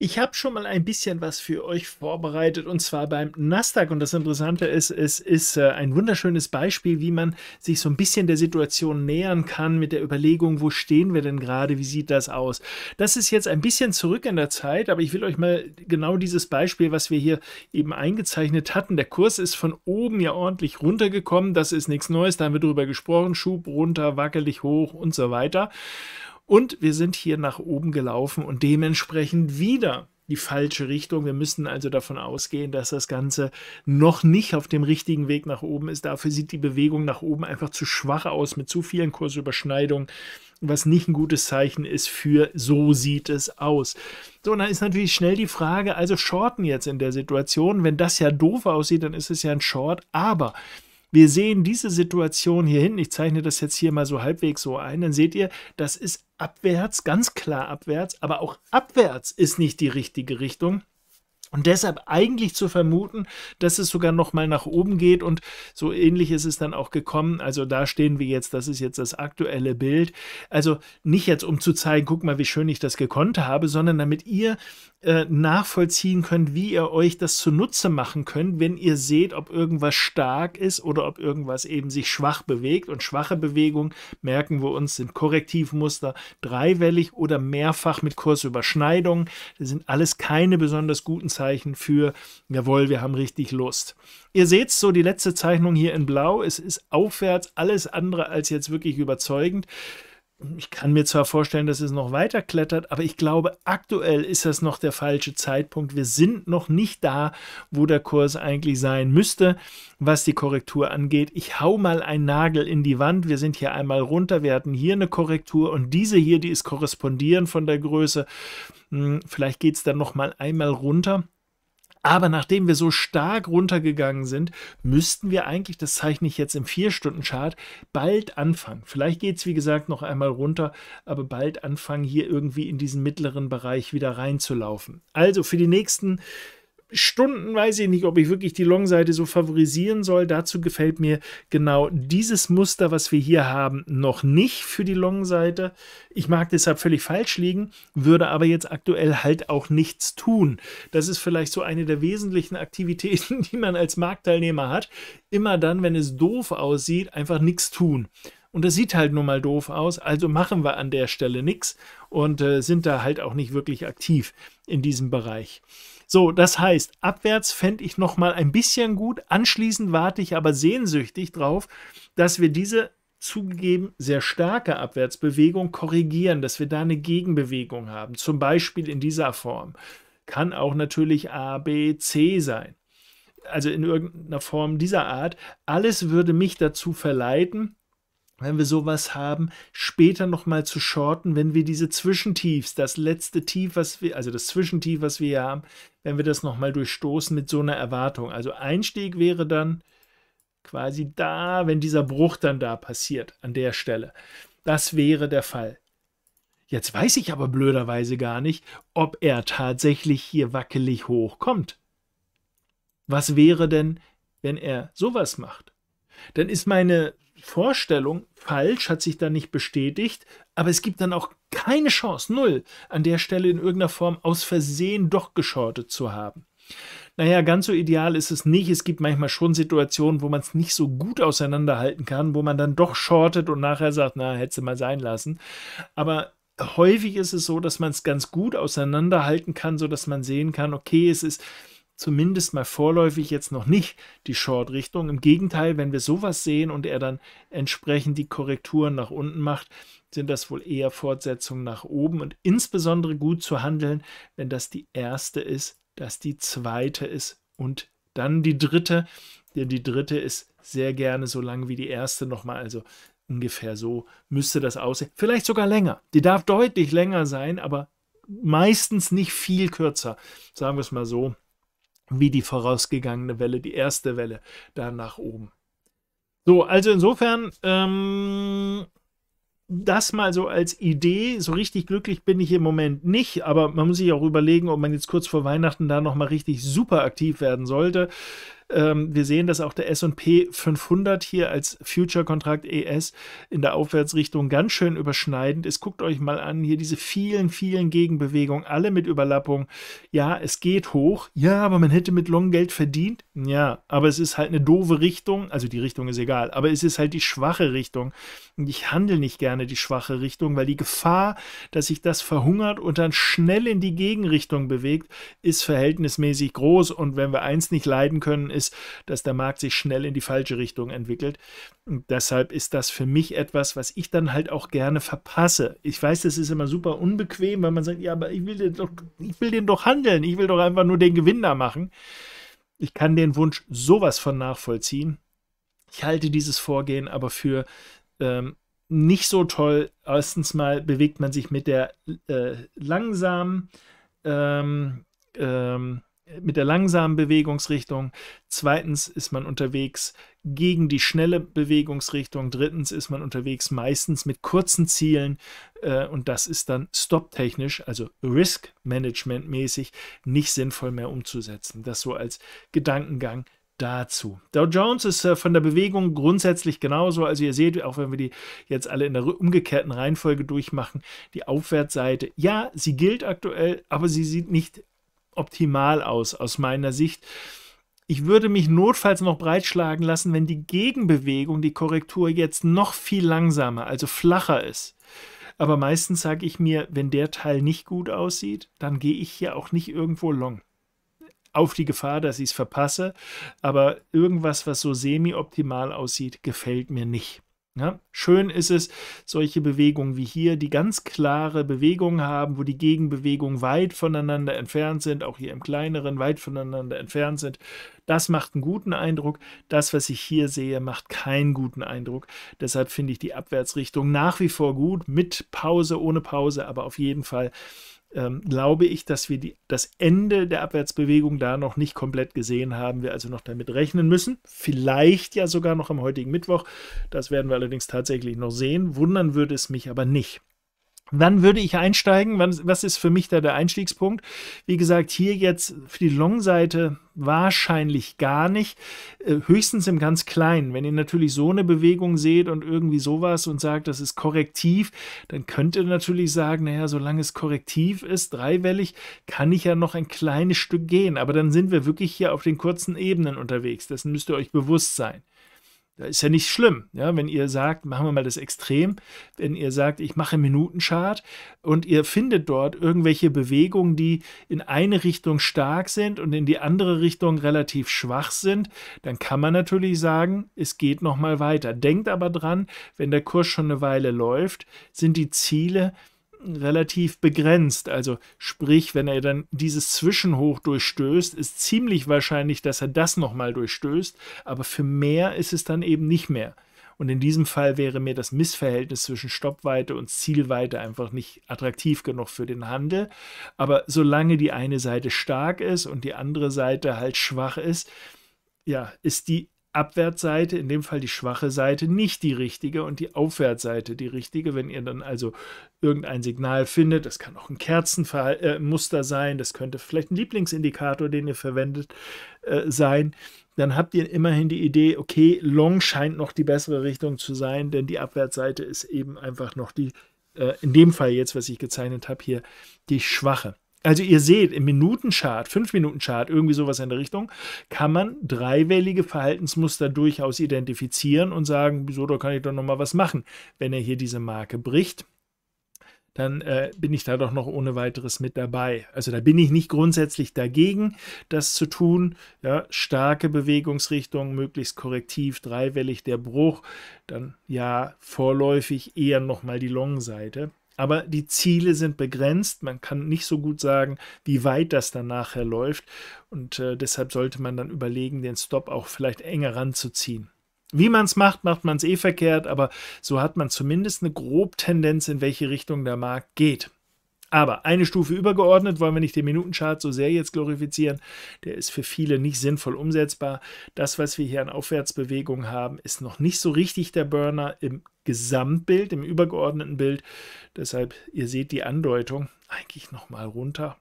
Ich habe schon mal ein bisschen was für euch vorbereitet und zwar beim Nasdaq. Und das Interessante ist, es ist äh, ein wunderschönes Beispiel, wie man sich so ein bisschen der Situation nähern kann mit der Überlegung, wo stehen wir denn gerade, wie sieht das aus. Das ist jetzt ein bisschen zurück in der Zeit, aber ich will euch mal genau dieses Beispiel, was wir hier eben eingezeichnet hatten. Der Kurs ist von oben ja ordentlich runtergekommen, das ist nichts Neues, da haben wir drüber gesprochen, Schub runter, wackelig hoch und so weiter. Und wir sind hier nach oben gelaufen und dementsprechend wieder die falsche Richtung. Wir müssen also davon ausgehen, dass das Ganze noch nicht auf dem richtigen Weg nach oben ist. Dafür sieht die Bewegung nach oben einfach zu schwach aus mit zu vielen Kursüberschneidungen, was nicht ein gutes Zeichen ist für so sieht es aus. So, und dann ist natürlich schnell die Frage, also shorten jetzt in der Situation. Wenn das ja doof aussieht, dann ist es ja ein Short, aber wir sehen diese Situation hier hinten, ich zeichne das jetzt hier mal so halbwegs so ein, dann seht ihr, das ist abwärts, ganz klar abwärts, aber auch abwärts ist nicht die richtige Richtung. Und deshalb eigentlich zu vermuten, dass es sogar nochmal nach oben geht und so ähnlich ist es dann auch gekommen. Also da stehen wir jetzt, das ist jetzt das aktuelle Bild. Also nicht jetzt, um zu zeigen, guck mal, wie schön ich das gekonnt habe, sondern damit ihr äh, nachvollziehen könnt, wie ihr euch das zunutze machen könnt, wenn ihr seht, ob irgendwas stark ist oder ob irgendwas eben sich schwach bewegt. Und schwache Bewegungen, merken wir uns, sind Korrektivmuster, dreiwellig oder mehrfach mit Kursüberschneidungen. Das sind alles keine besonders guten Zeichen für, jawohl, wir haben richtig Lust. Ihr seht so, die letzte Zeichnung hier in Blau, es ist aufwärts, alles andere als jetzt wirklich überzeugend ich kann mir zwar vorstellen, dass es noch weiter klettert, aber ich glaube, aktuell ist das noch der falsche Zeitpunkt. Wir sind noch nicht da, wo der Kurs eigentlich sein müsste, was die Korrektur angeht. Ich hau mal einen Nagel in die Wand. Wir sind hier einmal runter. Wir hatten hier eine Korrektur und diese hier, die ist korrespondierend von der Größe. Hm, vielleicht geht es dann noch mal einmal runter. Aber nachdem wir so stark runtergegangen sind, müssten wir eigentlich, das zeichne ich jetzt im 4-Stunden-Chart, bald anfangen. Vielleicht geht es, wie gesagt, noch einmal runter, aber bald anfangen, hier irgendwie in diesen mittleren Bereich wieder reinzulaufen. Also für die nächsten Stunden weiß ich nicht, ob ich wirklich die Long-Seite so favorisieren soll. Dazu gefällt mir genau dieses Muster, was wir hier haben, noch nicht für die Long-Seite. Ich mag deshalb völlig falsch liegen, würde aber jetzt aktuell halt auch nichts tun. Das ist vielleicht so eine der wesentlichen Aktivitäten, die man als Marktteilnehmer hat. Immer dann, wenn es doof aussieht, einfach nichts tun. Und das sieht halt nun mal doof aus, also machen wir an der Stelle nichts und äh, sind da halt auch nicht wirklich aktiv in diesem Bereich. So, das heißt, abwärts fände ich noch mal ein bisschen gut. Anschließend warte ich aber sehnsüchtig drauf, dass wir diese zugegeben sehr starke Abwärtsbewegung korrigieren, dass wir da eine Gegenbewegung haben. Zum Beispiel in dieser Form. Kann auch natürlich A, B, C sein. Also in irgendeiner Form dieser Art. Alles würde mich dazu verleiten, wenn wir sowas haben, später nochmal zu shorten, wenn wir diese Zwischentiefs, das letzte Tief, was wir, also das Zwischentief, was wir hier haben, wenn wir das nochmal durchstoßen mit so einer Erwartung. Also Einstieg wäre dann quasi da, wenn dieser Bruch dann da passiert, an der Stelle. Das wäre der Fall. Jetzt weiß ich aber blöderweise gar nicht, ob er tatsächlich hier wackelig hochkommt. Was wäre denn, wenn er sowas macht? Dann ist meine Vorstellung falsch, hat sich da nicht bestätigt, aber es gibt dann auch keine Chance, null, an der Stelle in irgendeiner Form aus Versehen doch geschortet zu haben. Naja, ganz so ideal ist es nicht. Es gibt manchmal schon Situationen, wo man es nicht so gut auseinanderhalten kann, wo man dann doch shortet und nachher sagt, na, hätte mal sein lassen. Aber häufig ist es so, dass man es ganz gut auseinanderhalten kann, sodass man sehen kann, okay, es ist zumindest mal vorläufig jetzt noch nicht die Short-Richtung. Im Gegenteil, wenn wir sowas sehen und er dann entsprechend die Korrekturen nach unten macht, sind das wohl eher Fortsetzungen nach oben und insbesondere gut zu handeln, wenn das die erste ist, dass die zweite ist und dann die dritte, denn die dritte ist sehr gerne so lang wie die erste nochmal, also ungefähr so müsste das aussehen. Vielleicht sogar länger. Die darf deutlich länger sein, aber meistens nicht viel kürzer. Sagen wir es mal so wie die vorausgegangene Welle, die erste Welle, da nach oben. So, also insofern, ähm, das mal so als Idee. So richtig glücklich bin ich im Moment nicht, aber man muss sich auch überlegen, ob man jetzt kurz vor Weihnachten da nochmal richtig super aktiv werden sollte. Ähm, wir sehen, dass auch der SP 500 hier als Future-Kontrakt ES in der Aufwärtsrichtung ganz schön überschneidend ist. Guckt euch mal an, hier diese vielen, vielen Gegenbewegungen, alle mit Überlappung. Ja, es geht hoch. Ja, aber man hätte mit Long Geld verdient. Ja, aber es ist halt eine doofe Richtung. Also die Richtung ist egal, aber es ist halt die schwache Richtung. Und ich handle nicht gerne die schwache Richtung, weil die Gefahr, dass sich das verhungert und dann schnell in die Gegenrichtung bewegt, ist verhältnismäßig groß. Und wenn wir eins nicht leiden können, ist, dass der Markt sich schnell in die falsche Richtung entwickelt. Und deshalb ist das für mich etwas, was ich dann halt auch gerne verpasse. Ich weiß, das ist immer super unbequem, weil man sagt, ja, aber ich will den doch, ich will den doch handeln, ich will doch einfach nur den Gewinn da machen. Ich kann den Wunsch sowas von nachvollziehen. Ich halte dieses Vorgehen aber für ähm, nicht so toll. Erstens mal bewegt man sich mit der äh, langsamen ähm, ähm, mit der langsamen Bewegungsrichtung. Zweitens ist man unterwegs gegen die schnelle Bewegungsrichtung. Drittens ist man unterwegs meistens mit kurzen Zielen. Äh, und das ist dann stopptechnisch, also Risk-Management-mäßig, nicht sinnvoll mehr umzusetzen. Das so als Gedankengang dazu. Dow Jones ist äh, von der Bewegung grundsätzlich genauso. Also ihr seht, auch wenn wir die jetzt alle in der umgekehrten Reihenfolge durchmachen, die Aufwärtsseite, ja, sie gilt aktuell, aber sie sieht nicht optimal aus, aus meiner Sicht. Ich würde mich notfalls noch breitschlagen lassen, wenn die Gegenbewegung, die Korrektur jetzt noch viel langsamer, also flacher ist. Aber meistens sage ich mir, wenn der Teil nicht gut aussieht, dann gehe ich hier auch nicht irgendwo long. Auf die Gefahr, dass ich es verpasse, aber irgendwas, was so semi-optimal aussieht, gefällt mir nicht. Ja, schön ist es, solche Bewegungen wie hier, die ganz klare Bewegungen haben, wo die Gegenbewegungen weit voneinander entfernt sind, auch hier im kleineren weit voneinander entfernt sind. Das macht einen guten Eindruck. Das, was ich hier sehe, macht keinen guten Eindruck. Deshalb finde ich die Abwärtsrichtung nach wie vor gut, mit Pause, ohne Pause, aber auf jeden Fall ähm, glaube ich, dass wir die, das Ende der Abwärtsbewegung da noch nicht komplett gesehen haben. Wir also noch damit rechnen müssen. Vielleicht ja sogar noch am heutigen Mittwoch. Das werden wir allerdings tatsächlich noch sehen. Wundern würde es mich aber nicht. Wann würde ich einsteigen? was ist für mich da der Einstiegspunkt? Wie gesagt, hier jetzt für die Long-Seite wahrscheinlich gar nicht. Äh, höchstens im ganz Kleinen. Wenn ihr natürlich so eine Bewegung seht und irgendwie sowas und sagt, das ist korrektiv, dann könnt ihr natürlich sagen, naja, solange es korrektiv ist, dreiwellig, kann ich ja noch ein kleines Stück gehen. Aber dann sind wir wirklich hier auf den kurzen Ebenen unterwegs. Dessen müsst ihr euch bewusst sein. Da ist ja nicht schlimm, ja, wenn ihr sagt, machen wir mal das Extrem, wenn ihr sagt, ich mache Minutenchart und ihr findet dort irgendwelche Bewegungen, die in eine Richtung stark sind und in die andere Richtung relativ schwach sind, dann kann man natürlich sagen, es geht nochmal weiter. Denkt aber dran, wenn der Kurs schon eine Weile läuft, sind die Ziele relativ begrenzt. Also sprich, wenn er dann dieses Zwischenhoch durchstößt, ist ziemlich wahrscheinlich, dass er das nochmal durchstößt, aber für mehr ist es dann eben nicht mehr. Und in diesem Fall wäre mir das Missverhältnis zwischen Stoppweite und Zielweite einfach nicht attraktiv genug für den Handel. Aber solange die eine Seite stark ist und die andere Seite halt schwach ist, ja, ist die Abwärtsseite, in dem Fall die schwache Seite, nicht die richtige und die Aufwärtsseite die richtige. Wenn ihr dann also irgendein Signal findet, das kann auch ein Kerzenmuster äh, sein, das könnte vielleicht ein Lieblingsindikator, den ihr verwendet, äh, sein, dann habt ihr immerhin die Idee, okay, Long scheint noch die bessere Richtung zu sein, denn die Abwärtsseite ist eben einfach noch die, äh, in dem Fall jetzt, was ich gezeichnet habe, hier die schwache. Also ihr seht, im Minutenchart, 5-Minuten-Chart, irgendwie sowas in der Richtung, kann man dreiwellige Verhaltensmuster durchaus identifizieren und sagen, wieso, da kann ich doch nochmal was machen. Wenn er hier diese Marke bricht, dann äh, bin ich da doch noch ohne weiteres mit dabei. Also da bin ich nicht grundsätzlich dagegen, das zu tun. Ja, starke Bewegungsrichtung, möglichst korrektiv, dreiwellig der Bruch, dann ja vorläufig eher nochmal die Long-Seite. Aber die Ziele sind begrenzt. Man kann nicht so gut sagen, wie weit das dann nachher läuft. Und äh, deshalb sollte man dann überlegen, den Stop auch vielleicht enger ranzuziehen. Wie man es macht, macht man es eh verkehrt, aber so hat man zumindest eine Tendenz, in welche Richtung der Markt geht. Aber eine Stufe übergeordnet wollen wir nicht den Minutenchart so sehr jetzt glorifizieren. Der ist für viele nicht sinnvoll umsetzbar. Das, was wir hier an Aufwärtsbewegungen haben, ist noch nicht so richtig der Burner. Im Gesamtbild, im übergeordneten Bild. Deshalb, ihr seht die Andeutung eigentlich nochmal runter.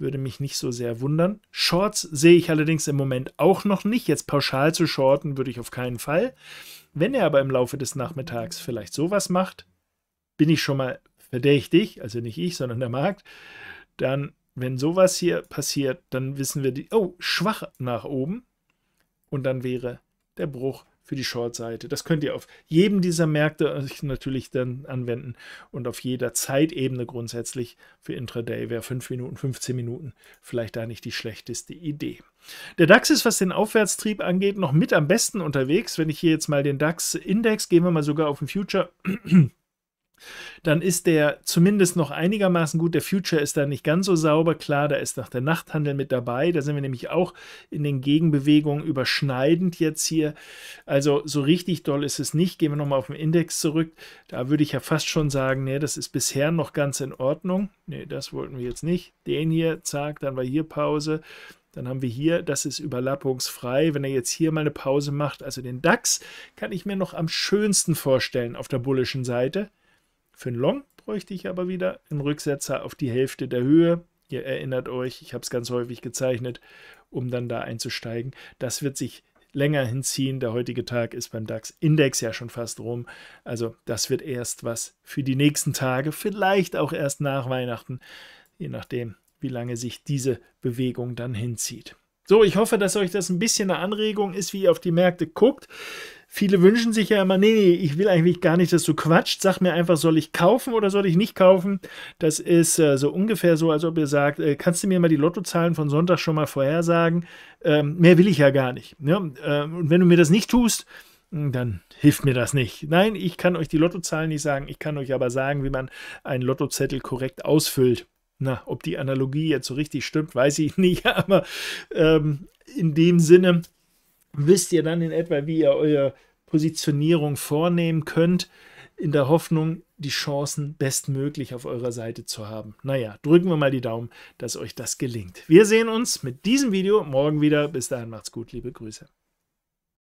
Würde mich nicht so sehr wundern. Shorts sehe ich allerdings im Moment auch noch nicht. Jetzt pauschal zu shorten würde ich auf keinen Fall. Wenn er aber im Laufe des Nachmittags vielleicht sowas macht, bin ich schon mal verdächtig, also nicht ich, sondern der Markt, dann, wenn sowas hier passiert, dann wissen wir die, oh, schwach nach oben und dann wäre der Bruch für die Short-Seite. Das könnt ihr auf jedem dieser Märkte äh, natürlich dann anwenden und auf jeder Zeitebene grundsätzlich für Intraday wäre 5 Minuten, 15 Minuten vielleicht da nicht die schlechteste Idee. Der DAX ist, was den Aufwärtstrieb angeht, noch mit am besten unterwegs. Wenn ich hier jetzt mal den DAX-Index, gehen wir mal sogar auf den Future dann ist der zumindest noch einigermaßen gut. Der Future ist da nicht ganz so sauber. Klar, da ist noch der Nachthandel mit dabei. Da sind wir nämlich auch in den Gegenbewegungen überschneidend jetzt hier. Also so richtig doll ist es nicht. Gehen wir nochmal auf den Index zurück. Da würde ich ja fast schon sagen, nee, das ist bisher noch ganz in Ordnung. Nee, das wollten wir jetzt nicht. Den hier, zack, dann war hier Pause. Dann haben wir hier, das ist überlappungsfrei. Wenn er jetzt hier mal eine Pause macht, also den DAX, kann ich mir noch am schönsten vorstellen auf der bullischen Seite. Für einen Long bräuchte ich aber wieder einen Rücksetzer auf die Hälfte der Höhe. Ihr erinnert euch, ich habe es ganz häufig gezeichnet, um dann da einzusteigen. Das wird sich länger hinziehen. Der heutige Tag ist beim DAX-Index ja schon fast rum. Also das wird erst was für die nächsten Tage, vielleicht auch erst nach Weihnachten, je nachdem, wie lange sich diese Bewegung dann hinzieht. So, ich hoffe, dass euch das ein bisschen eine Anregung ist, wie ihr auf die Märkte guckt. Viele wünschen sich ja immer, nee, nee, ich will eigentlich gar nicht, dass du quatscht. Sag mir einfach, soll ich kaufen oder soll ich nicht kaufen? Das ist äh, so ungefähr so, als ob ihr sagt, äh, kannst du mir mal die Lottozahlen von Sonntag schon mal vorhersagen? Ähm, mehr will ich ja gar nicht. Ne? Ähm, und wenn du mir das nicht tust, hm, dann hilft mir das nicht. Nein, ich kann euch die Lottozahlen nicht sagen. Ich kann euch aber sagen, wie man einen Lottozettel korrekt ausfüllt na, ob die Analogie jetzt so richtig stimmt, weiß ich nicht, aber ähm, in dem Sinne wisst ihr dann in etwa, wie ihr eure Positionierung vornehmen könnt, in der Hoffnung, die Chancen bestmöglich auf eurer Seite zu haben. Naja, drücken wir mal die Daumen, dass euch das gelingt. Wir sehen uns mit diesem Video morgen wieder. Bis dahin macht's gut, liebe Grüße.